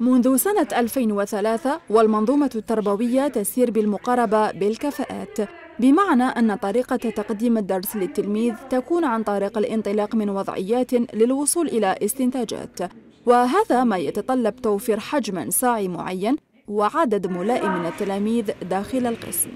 منذ سنة 2003 والمنظومة التربوية تسير بالمقاربة بالكفاءات بمعنى أن طريقة تقديم الدرس للتلميذ تكون عن طريق الانطلاق من وضعيات للوصول إلى استنتاجات وهذا ما يتطلب توفير حجم ساعي معين وعدد ملائم من التلاميذ داخل القسم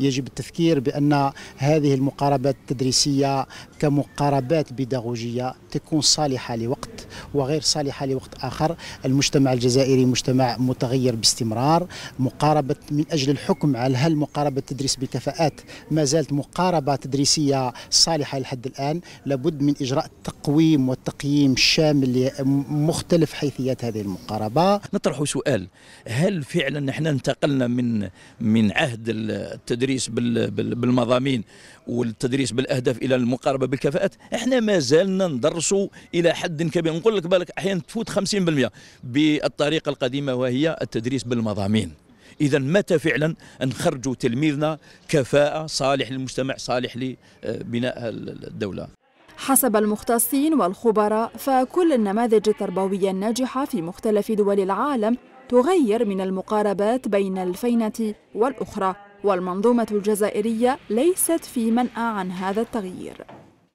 يجب التفكير بأن هذه المقاربات التدريسية كمقاربات بيداغوجية تكون صالحة لوقت وغير صالحة لوقت آخر المجتمع الجزائري مجتمع متغير باستمرار مقاربة من أجل الحكم على هل مقاربة التدريس بكفاءات ما زالت مقاربة تدريسية صالحة لحد الآن لابد من إجراء تقويم والتقييم شامل لمختلف حيثيات هذه المقاربة نطرح سؤال هل فعلا نحن انتقلنا من من عهد التدريس بالمضامين والتدريس بالأهداف إلى المقاربة بالكفاءات احنا ما زالنا ندرسوا إلى حد كبير نقول نقول لك بالك احيانا تفوت 50% بالطريقه القديمه وهي التدريس بالمضامين اذا متى فعلا نخرجوا تلميذنا كفاءه صالح للمجتمع صالح لبناء الدوله حسب المختصين والخبراء فكل النماذج التربوية الناجحة في مختلف دول العالم تغير من المقاربات بين الفينة والأخرى والمنظومة الجزائرية ليست في منأى عن هذا التغيير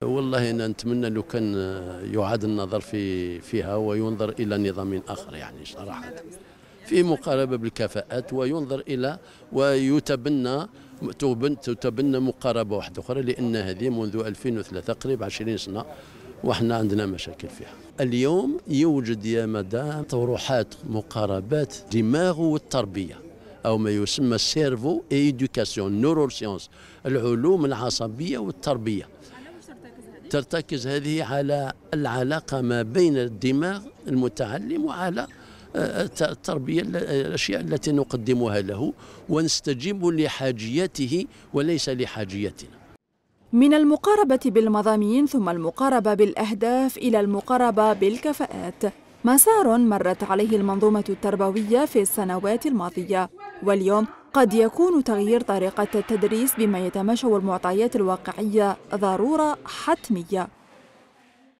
والله أنا نتمنى لو كان يعاد النظر في فيها وينظر إلى نظام آخر يعني صراحة في مقاربة بالكفاءات وينظر إلى ويتبنى تتبنى مقاربة واحدة أخرى لأن هذه منذ 2003 قريب 20 سنة وحنا عندنا مشاكل فيها اليوم يوجد يا مدام طروحات مقاربات دماغ والتربية أو ما يسمى السيرفو إيدوكاسيون نورو سيونس العلوم العصبية والتربية ترتكز هذه على العلاقة ما بين الدماغ المتعلم وعلى آه، التربية الأشياء التي نقدمها له ونستجيب لحاجيته وليس لحاجيتنا من المقاربة بالمضامين ثم المقاربة بالأهداف إلى المقاربة بالكفاءات مسار مرت عليه المنظومة التربوية في السنوات الماضية واليوم قد يكون تغيير طريقة التدريس بما يتماشى المعطيات الواقعية ضرورة حتمية